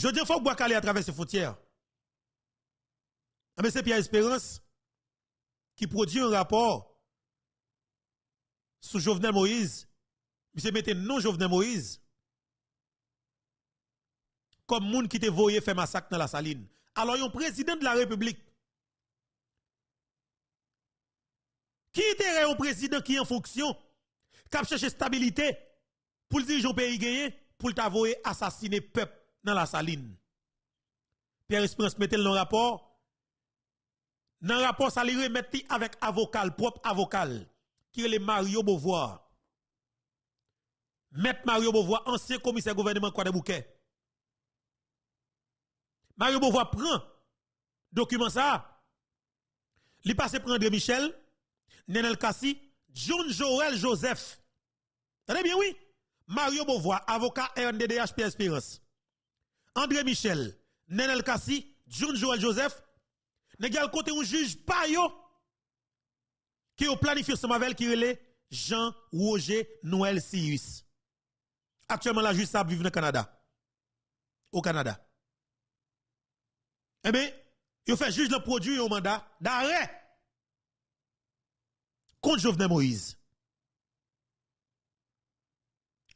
Je dis, il faut boire à travers ces frontières. Ah, mais c'est Pierre Espérance qui produit un rapport sur Jovenel Moïse. Monsieur mettez non Jovenel Moïse comme moun qui te voyé faire massacre dans la saline. Alors, un président de la République qui était un président qui est en fonction, qui a cherché stabilité pour le dirigeant pays gagné, pour t'avouer assassiner peuple dans la saline. Pierre Espérance mettait le rapport. Dans le rapport, ça lui mettait avec avocat, propre avocat, qui est le Mario Beauvoir. met Mario Beauvoir, ancien commissaire gouvernement de Bouquet. Mario Beauvoir prend document ça. Il passe prendre Michel, Nenel Kassi, John Joël Joseph. Tenez bien, oui. Mario Beauvoir, avocat RNDDH Pierre Espérance. André Michel, Nenel Kassi, John Joel Joseph, Negal côté un juge pas qui a planifié ce mavel qui le... Jean Roger Noël Sius. Actuellement, la juge vive au Canada. Au Canada. Eh bien, Il fait juge le produit au mandat d'arrêt contre Jovenel Moïse.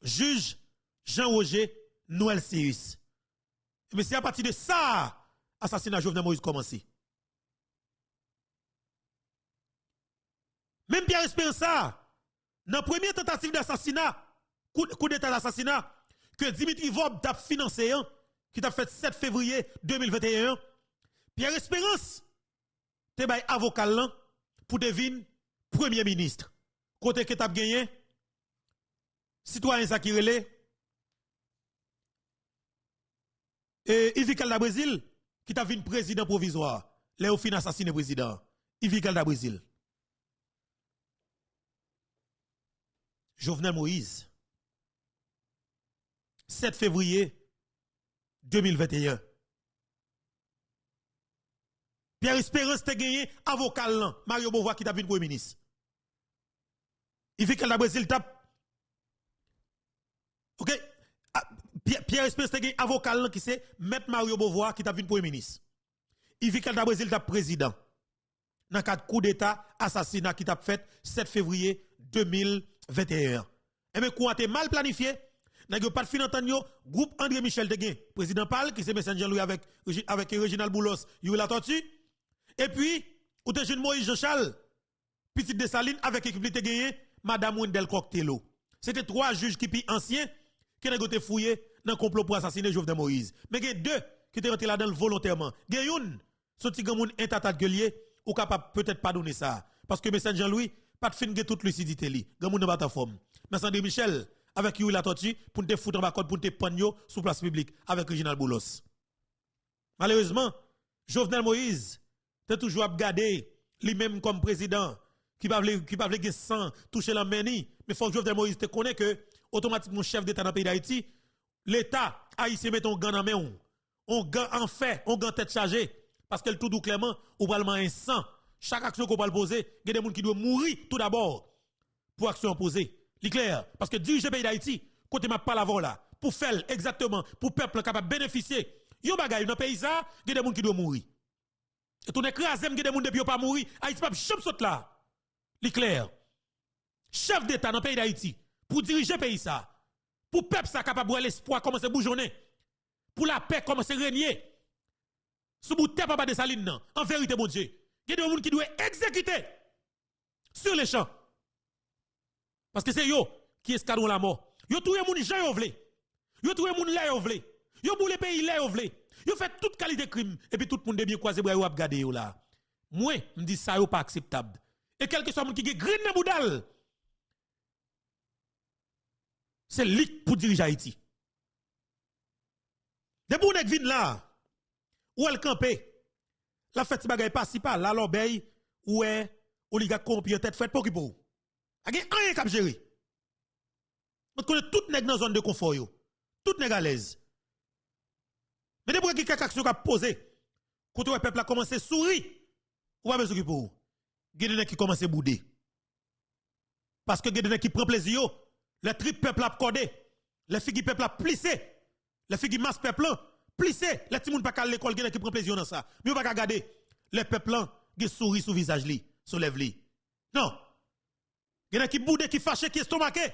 Juge Jean Roger Noël Sius. Mais c'est à partir de ça, assassinat Jovenel Moïse commencé. Même Pierre Espérance, dans la première tentative d'assassinat, coup, d'état d'assassinat, que Dimitri Vob t'a financé, hein, qui t'a fait 7 février 2021, Pierre Espérance, t'es avocat hein, pour devenir premier ministre. Côté que t'as gagné, citoyen Zakirele, Et Yves-Calda Brésil, qui t'a vu président provisoire, Léo fin assassiné président. Yves-Calda Brésil. Jovenel Moïse. 7 février 2021. Pierre Espérance te gagné avocat Mario Beauvoir qui t'a vu premier ministre. Yves-Calda Brésil tape. OK Pierre, Pierre avocat qui c'est Maître Mario Beauvoir qui t'a vu premier ministre. Il vit qu'à Brésil, t'a président. Dans quatre coup d'État, assassinat qui t'a fait 7 février 2021. Et mais, a été mal planifié? N'a pas de fin groupe André Michel Deguin, président Pal, qui c'est Messenger Louis avec, avec Reginald Boulos, il la tortue. Et puis, ou te jeune Moïse Jochal, de Saline, avec l'équipe de Madame Wendel Coctello. C'était trois juges qui, puis anciens, qui ont fouillés dans le complot pour assassiner Jovenel Moïse. Mais il y a deux qui sont rentrés là-dedans volontairement. Il y a une, son petit gamoun intatat gueulier, ou capable peut-être pas donner ça. Parce que M. Jean-Louis, pas de fin de toute lucidité li. Gamoun n'a pas forme. Mais Michel, avec il la tortue, pour te foutre en bas pour te prendre sur place publique, avec Reginald Boulos. Malheureusement, Jovenel Moïse, tu toujours abgadé, lui-même comme président, qui va qui pas sans toucher la Mais Mais faut que Jovenel Moïse te connaît que, automatiquement, chef d'État dans le pays d'Haïti, l'État haïtien met un gant en main, on gant en fait, on gant tête chargée, parce qu'elle tout doucement, clairement, ou parlement un sang. Chaque action qu'on va poser, il y a des gens qui doivent mourir tout d'abord pour action posée. C'est parce que diriger pays d'Haïti, côté ma voie là, pour faire exactement, pour peuple capable de bénéficier, yon dans pays il y a des gens qui doivent mourir. Et tout écrasé, il y a des gens qui pas mourir, Haïti pas jamais saute là. C'est clair. Chef d'État dans le pays d'Haïti, pour diriger pays ça, pour peuple ça capable l'espoir l'espoir commencer bourgeonner Pour la paix commencer régner. Sous bout pas papa de saline non. En vérité mon Dieu, il y a des gens qui doivent exécuter sur les champs. Parce que c'est eux qui escadron la mort. Yo trouvent moun gens yo vle. Yo tout moun la yo vle. Yo boule pays la yo vle. Yo fait toute qualité de crime et puis tout le monde bien croisé bras yo regarder yo là. Moi, me dis ça yo pas acceptable. Et quel que soit moun qui gen green boudal, c'est lui pour diriger Haïti. Depuis qu'on est là, où elle campé, la fête bagaille pas si pas, là l'obéi, où est, oligarque corrompu, tête fait pour qui pour vous. Il y a rien cap gérer. Vous connaissez tout nèg dans zone de confort yo. Tout est à l'aise. Mais depuis qu'il y a quelque chose qui a posé, quand le peuple a commencé à sourire, ou pas besoin qui pour vous. Il y a qui commence à bouder. Parce que il y qui prend plaisir les tripes peuple a codé. Les filles peuple a plissé. Les filles masse peuple plissé. Les petits monde pas à l'école qui prend plaisir dans ça. Mais on pas regarder. Les peuples qui sourit sous visage li, sous lèvres li. Non. Il y qui bouder qui fâché, qui estomaqué.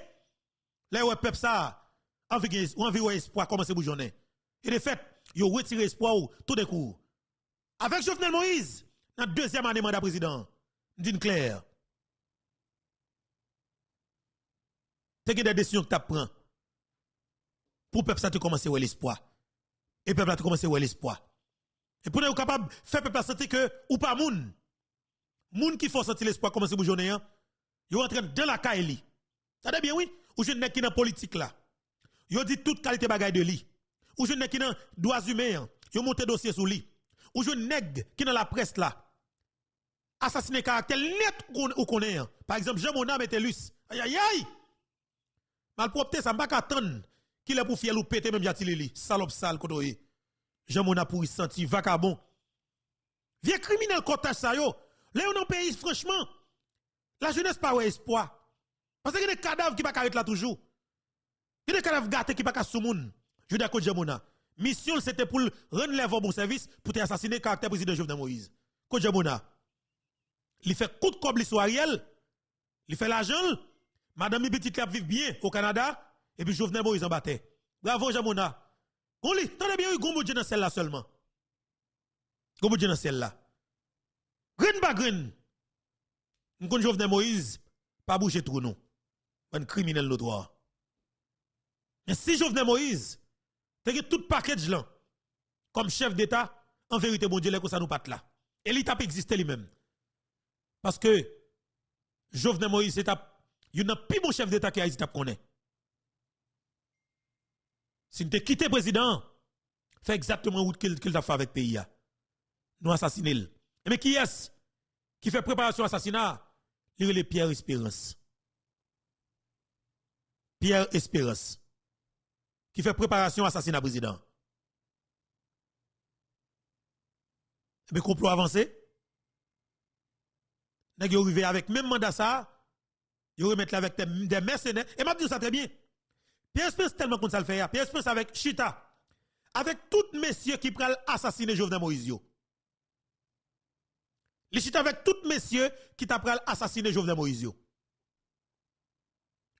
Les ouais peuple ça envie envie ou espoir commencer bouillonner. Et de fait, yo retiré espoir tout de coup. Avec Jovenel Moïse, dans deuxième année mandat président, d'une claire, tu as des décisions que tu prends. Pour peuple, ça te commence à l'espoir. Et peuple, ça te commence à l'espoir. Et pour être capable de faire peuple sentir que, ou pas moun, moun qui faut sentir l'espoir commencer à bouger, en train hein. dans la caille. Ça veut bien, oui. Ou je n'ai qui dans politique là. Yo dit toute qualité bagaille de lui. Ou je n'ai qui dans les droits humains. Hein. Yo monté dossier sur lui. Ou je n'ai qui dans la presse là. Assassiné caractère net ou connaît. Hein. Par exemple, Jean Monam était lus. Aïe aïe aïe. Malpropre, ça m'a pas attendre qu'il est pour ou péter même Jatilili. Salope sale kodoye. Jamona pour y senti vacabon. Vieux criminel kotage ça yo. Là on pays franchement. La jeunesse pas ouais espoir. Parce qu'il y a des cadavres qui pas être là toujours. Il y a des cadavres gâtés qui pas sous monde. Je dis à Jamona. Mission c'était pour rendre les bon service pour assassiner caractère président Jovenel Moïse. Côte-Jamona. Il fait coup de coble Il fait l'argent. Madame mi petite bien au Canada, et puis Jovenel Moïse en batte. Bravo, Jamona. On lit, tenez bien, une y dans celle-là seulement. de dans celle-là. Green ba green. M'kon Jovenel Moïse, pas bouger tout nous. Un criminel droit. Mais si Jovenel Moïse, que tout package là, comme chef d'État, en vérité, mon Dieu, les ça nous pat là. Et l'État existe existé lui-même. Parce que Jovenel Moïse, c'est n'y n'a plus bon chef d'État qui a été connaît. Si te quitté président, fait exactement ce qu'il a fait avec le pays. Nous assassiner. Eh, mais qui est-ce qui fait préparation à l'assassinat? Il est Pierre Espérance. Pierre Espérance. Qui fait préparation à l'assassinat président. Eh, mais complot avancer Nous arrivé avec même mandat ça. Il remettre là avec des mercenaires. Et m'a dit ça très bien. Pierre Espérance tellement qu'on ça le fait. Hein. Pierre Espérance avec Chita. Avec tout messieurs qui prennent assassiner Jovenel Moïse. Les Chita avec tout messieurs qui prennent l'assassiné assassiner Jovenel Moïse.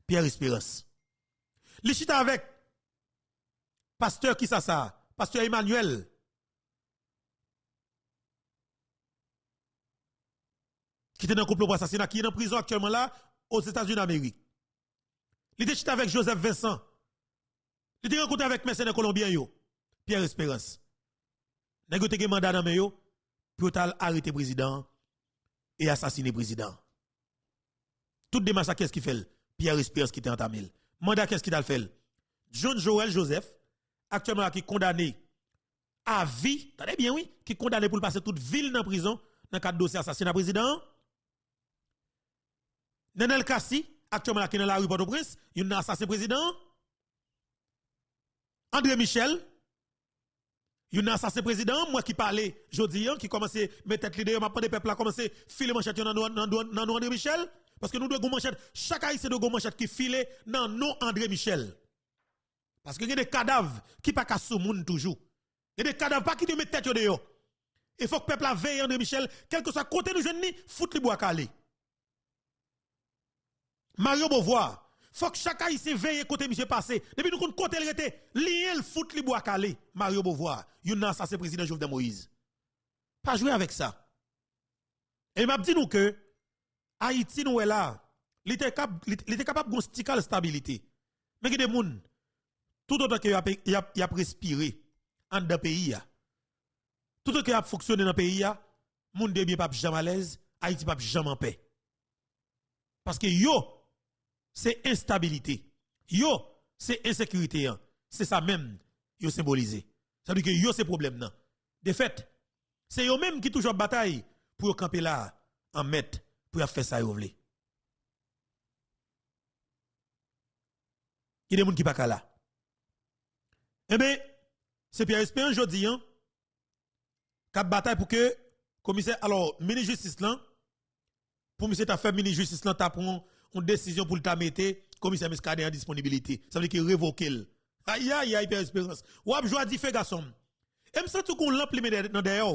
Pierre Espérance. Les Chita avec pasteur qui ça Pasteur Emmanuel. Qui était dans le couple pour assassinat, qui est en prison actuellement là, aux États-Unis d'Amérique. Il était avec Joseph Vincent. Il était rencontré avec Colombien colombien... Pierre Espérance. Il a un mandat dans yo pour arrêter le président et assassiner le président. Tout démarche, qu'est-ce qu'il fait Pierre Espérance qui était entamé. Mandat, qu'est-ce qu'il a fait John Joel Joseph, actuellement qui est condamné à vie, bien, oui, qui est condamné pour passer toute ville dans prison dans le cadre de dossier assassinat président. Nenel Kassi, actuellement qui dans la rue Port-au-Prince, il y a un assassin président. André Michel, il y a un assassin président, moi qui parlais jeudi, hein, qui commençait à mettre tête l'idée, m'a pas des peuples à commencer à filer manchette dans André Michel. Parce que nous devons manchette, chaque haïtien doit manchette qui file dans non André Michel. Parce que y a des cadavres qui pas qu'à sous monde toujours. Il y a des cadavres qui te mettent tête dehors. Il faut que le peuple veille André Michel, quel que soit côté nous jeunes, foutre le bois calé. Mario Beauvoir, faut que chacun se veille côté M. passé. Depuis nous compte côté il était, lié le foot li bois calé. Mario Beauvoir, yon ça c'est président Jovenel Moïse. Pas jouer avec ça. Et m'a dit nous que Haïti nous est là, il était capable de sticker la stabilité. Mais qui des moun tout autant que y a respiré en dans pays Tout autant que a fonctionné dans pays les gens de bien jamais à l'aise, Haïti pas jamais en paix. Parce que yo c'est instabilité. Yo, c'est insécurité. Hein. C'est ça même, yo symbolisé. Ça veut dire que yo, c'est problème. Non. De fait, c'est yo même qui toujours bataille pour camper là, en mettre, pour faire ça, yo vle. Il y a des gens qui ne sont pas là. Eh bien, c'est Pierre Espérance aujourd'hui, hein, qui bataille pour que commissaire, alors, mini justice là, pour monsieur t'a fait mini justice là, t'apprends une décision pour le mettre commissaire Mescadet en disponibilité. Ça veut dire qu'il révoqué. Aïe, aïe, aïe, hyper espérance. Ou ap joie dit fait garçon. Et me tout qu'on l'implime dans derrière.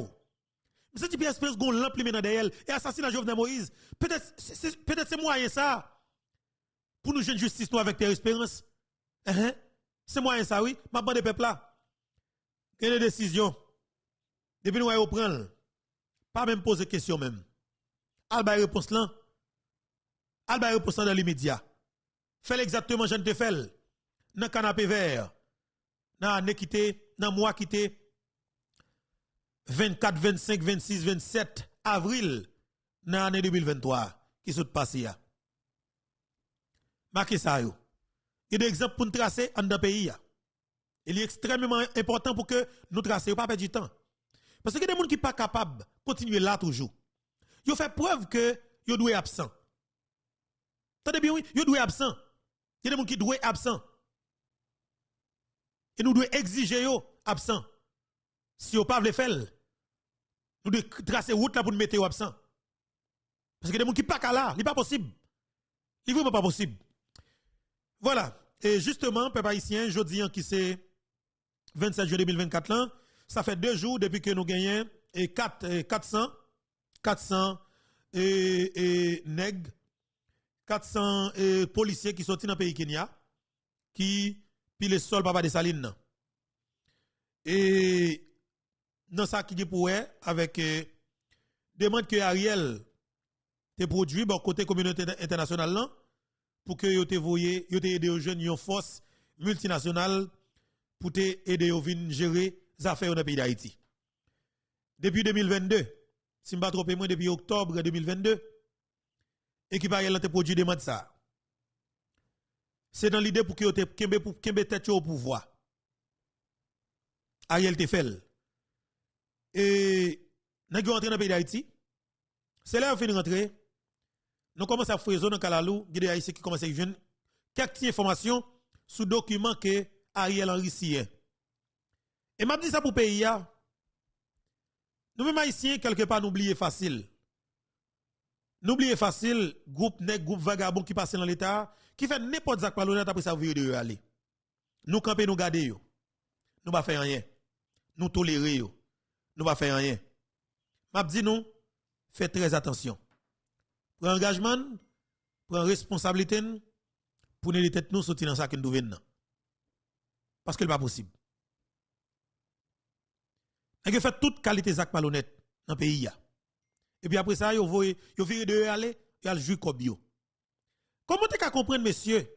Me sens hyper espérance qu'on l'implime dans derrière. Et assassinat Jovenel Moïse. Peut-être c'est peut-être moyen ça. Pour nous jeune justice nous avec Pierre Espérance. Eh, hein? C'est moyen ça, oui. Ma bande de peuple là. Quelle décision? Depuis nous, on prendre, Pas même poser question même. Alba réponse là. Alba pour dans les médias. Fais exactement je te fais. Dans le canapé vert. Dans l'année quitté, dans le mois quitté. 24, 25, 26, 27 avril dans l'année 2023 qui passe passé. Marquez ça. Il y a des exemples pour nous tracer dans le pays. Il est extrêmement important pour que nous tracions, pas perdre du temps. Parce que des gens qui ne sont pas capables de continuer là toujours. Ils fait preuve que ils doivent absent. absents de bien, oui, yon doué absent. Il y a des gens qui doivent absent. Et nous devons exiger yo absent. Si vous ne vle pas faire, nous devons tracer route là pour nous mettre absent. Parce que des gens qui ne sont pas là, ce n'est pas possible. Ce n'est pas possible. Voilà. Et justement, peuple haïtien, jeudi, qui c'est 27 juin 2024, là, ça fait deux jours depuis que nous gagnons et 4, 400, 400 et, et 400 eh, policiers qui sont dans le pays Kenya, qui pile sol papa de Saline. Et dans ça qui est pour avec eh, demande que Ariel te produit bon côté communauté internationale pour que yo te voyé jeunes une force multinationale pour te aider à gérer les affaires dans le pays d'Haïti depuis 2022 si je ne me moins depuis octobre 2022 et qui paraît te produit demande ça. C'est dans l'idée pour que te kembe pour kembe tête au pouvoir. Ariel te fait. Et nous sommes dans le pays d'Haïti. C'est là où finit rentrer. Nous commençons à fouiller dans Kalalou, il Haïti qui commence à jeune quelques informations sous documents que Ariel Henry signe. Et m'a dit ça pour pays Nous mêmes haïtiens quelque part nous oublions facile. N'oubliez facile, groupe nèg, groupe vagabond qui passe dans l'État, qui fait n'importe quoi par après ça, vous de aller. Nous camper, nous garder, nous ne faisons rien. Nous tolérer, nous ne faisons rien. M'a dit nous, faites très attention. Prenez engagement, prenez responsabilité, pour les têtes nous sortir dans ça que nous devons. Parce que n'est pas possible. Nous fait toute qualité de malhonnête dans le pays et puis après ça, yo voyez, yo viré de aller, allez jouer comme yo. Comment tu comprendre monsieur?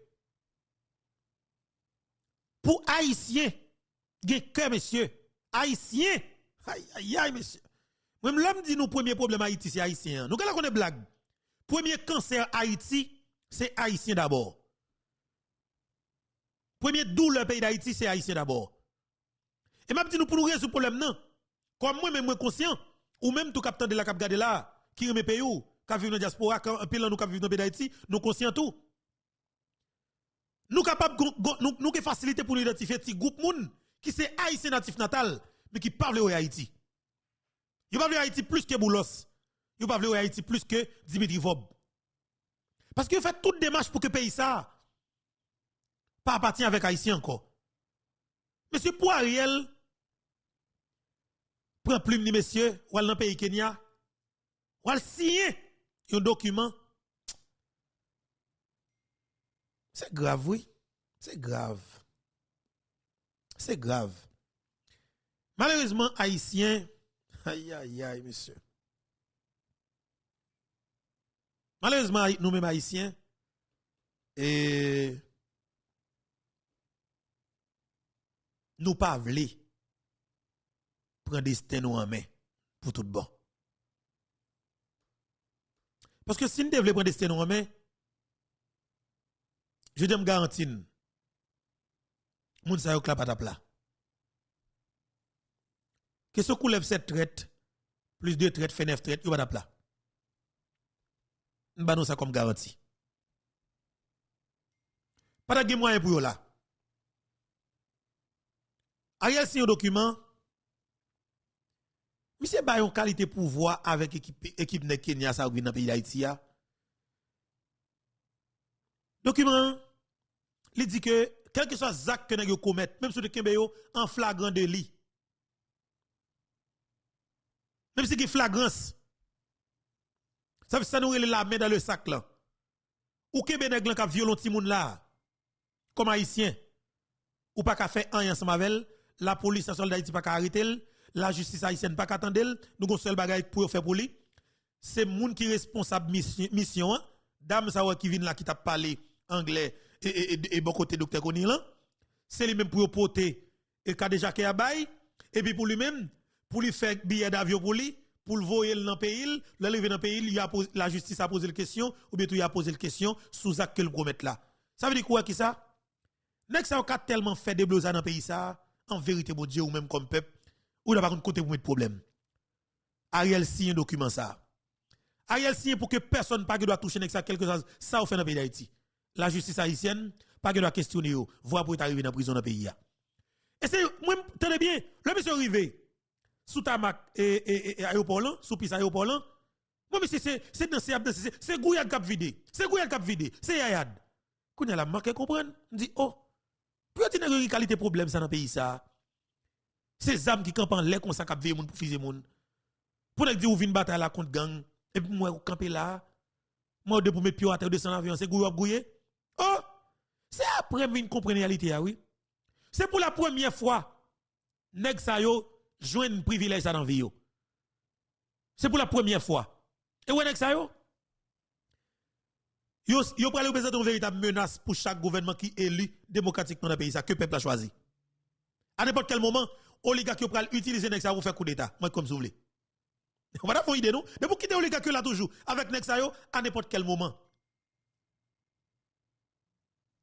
Pour haïtien, gen que messieurs, haïtien. Aïe aïe aïe messieurs. Même l'homme dit nous premier problème Haïti c'est haïtien. Nous qu'on est blague. Premier cancer Haïti, c'est haïtien d'abord. Premier douleur pays d'Haïti, c'est haïtien d'abord. Et m'a dit nous pour nous résoudre problème non. Comme moi même moi conscient ou même tout capitaine de la cap là, qui remet pays ou, qui vivent dans la diaspora, qui un nous vivent dans le pays nous conscient tout. Nous capables, nous, nous facilité pour nous identifier petit groupes moun qui c'est haïtien natif natal, mais qui parle au Haïti. Ils parlent Haïti plus que Boulos. Ils parlent Haïti plus que Dimitri Vob. Parce qu'ils fait toute démarche pour que le pays ça pas appartient avec Haïtien encore. Monsieur Poiriel, prend plume ni messieurs, ou dans le pays Kenya, ou al signer un document. C'est grave, oui. C'est grave. C'est grave. Malheureusement, haïtien, aïe, aïe, aïe, monsieur. Malheureusement, nous-mêmes haïtiens, et nous pas prend des nous en main pour tout bon. Parce que si nous devons prendre des nous en main, je te garantis, moun yo Que ce qu'on lève cette traite, plus deux traites, fait neuf traites, yo pas Nous nous ça comme garantie. Pas de moyen pour là. Ariel un document Monsieur Bayon qualité pouvoir avec équipe équipe ne Kenya ça dans pays d'Haïti hein. Document il dit que quel que soit Zak que nèg commettez, même si de Kimbeo, en flagrant délit. Même si qui flagrance. Ça veut ça nous la main dans le sac là. Ou Kembe nèg lan violon ti moun là comme haïtien. Ou pas ka faire rien ensemble avec la police nationale d'Haïti pas ka arrêter la justice haïtienne pas qu'attendre nous avons seul bagage pour faire pour lui c'est monde qui responsable mission hein. dame ça qui vient là qui t'a parlé anglais et, et, et, bon côté docteur Konilan hein. c'est lui même pour porter et qu'a déjà a bail et puis pour lui même pour lui faire billet d'avion pour lui pour le voyer dans le pays, il dans pays, il a la justice a posé la question, ou bien tout il a posé la question sous acte qu'il gros mettre là. Ça veut dire quoi qui ça? Nèg ça a tellement fait des dans le pays ça, en vérité, bon Dieu, ou même comme peuple, ou là pas de côté pour mettre problème. Ariel signe un document ça. Ariel signe pour que personne pas doit toucher ça quelque chose ça au fait dans pays d'Haïti. La justice haïtienne pas doit questionner voir pour être arrivé dans prison dans pays Et c'est moi tenez bien, le monsieur arrivé sous tamac et, et, et sous piste aéroport là. Moi monsieur c'est c'est dans c'est c'est Gouyad cap vidé. C'est Gouyad cap vidé, c'est Yayad. Qu'on a la marque comprendre, dit oh. Puis tu n'as qualité problème ça dans pays ça. Ces âmes qui campent en l'air comme ça, qui veillent pour fuser gens... Pour dire où vin bataille la contre gang, et puis moi, vous campez là, moi, de pour mes pieds à terre, descendre l'avion, c'est gouillot, Oh! C'est après, vous comprenez la réalité, ah oui. C'est pour la première fois, nèg sa yo, un privilège dans la vie C'est pour la première fois. Et ouais, nèg sa yo? Yo, yo pral représenter une véritable menace pour chaque gouvernement qui est élu démocratiquement dans le pays, ça que le peuple a choisi. À n'importe quel moment, Oligakio qui pral utiliser nexa pour faire coup d'état. Moi comme vous voulez. On va faire idée non Mais vous quitter oligarque là toujours avec nexa à n'importe quel moment.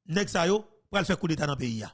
Nexa yo pral faire coup d'état dans le pays